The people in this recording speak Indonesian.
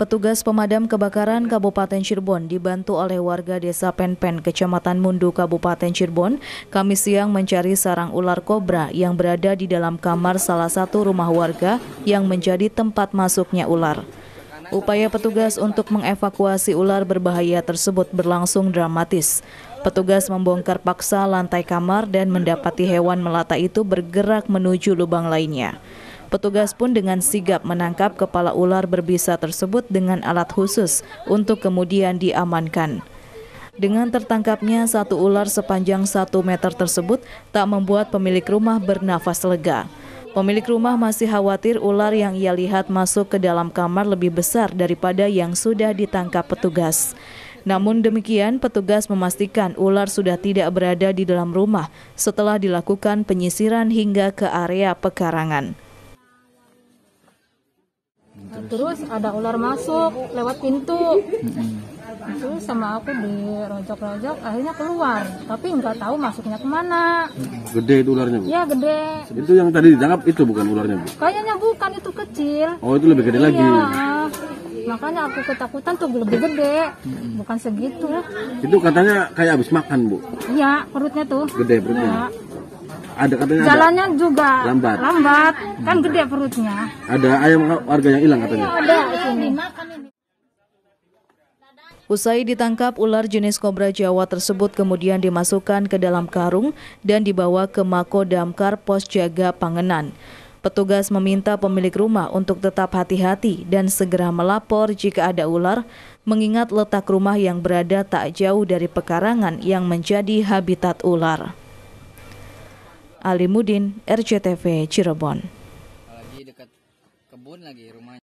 Petugas pemadam kebakaran Kabupaten Cirebon dibantu oleh warga desa Penpen, Kecamatan Mundu, Kabupaten Cirebon, kami siang mencari sarang ular kobra yang berada di dalam kamar salah satu rumah warga yang menjadi tempat masuknya ular. Upaya petugas untuk mengevakuasi ular berbahaya tersebut berlangsung dramatis. Petugas membongkar paksa lantai kamar dan mendapati hewan melata itu bergerak menuju lubang lainnya. Petugas pun dengan sigap menangkap kepala ular berbisa tersebut dengan alat khusus untuk kemudian diamankan. Dengan tertangkapnya satu ular sepanjang satu meter tersebut tak membuat pemilik rumah bernafas lega. Pemilik rumah masih khawatir ular yang ia lihat masuk ke dalam kamar lebih besar daripada yang sudah ditangkap petugas. Namun demikian, petugas memastikan ular sudah tidak berada di dalam rumah setelah dilakukan penyisiran hingga ke area pekarangan terus ada ular masuk lewat pintu terus itu sama aku di rojok akhirnya keluar tapi nggak tahu masuknya kemana gede itu ularnya bu ya gede itu yang tadi ditangkap itu bukan ularnya bu kayaknya bukan itu kecil oh itu lebih gede iya. lagi makanya aku ketakutan tuh lebih gede bukan segitu itu katanya kayak habis makan bu iya perutnya tuh gede perutnya ya ada katanya jalannya ada. juga lambat lambat kan gede perutnya ada ayam warga yang hilang katanya iya, ada ini Usai ditangkap, ular jenis kobra Jawa tersebut kemudian dimasukkan ke dalam karung dan dibawa ke Mako Damkar Pos Jaga Pangenan. Petugas meminta pemilik rumah untuk tetap hati-hati dan segera melapor jika ada ular, mengingat letak rumah yang berada tak jauh dari pekarangan yang menjadi habitat ular. Ali Mudin, RCTV Cirebon. Lagi dekat kebun lagi rumahnya.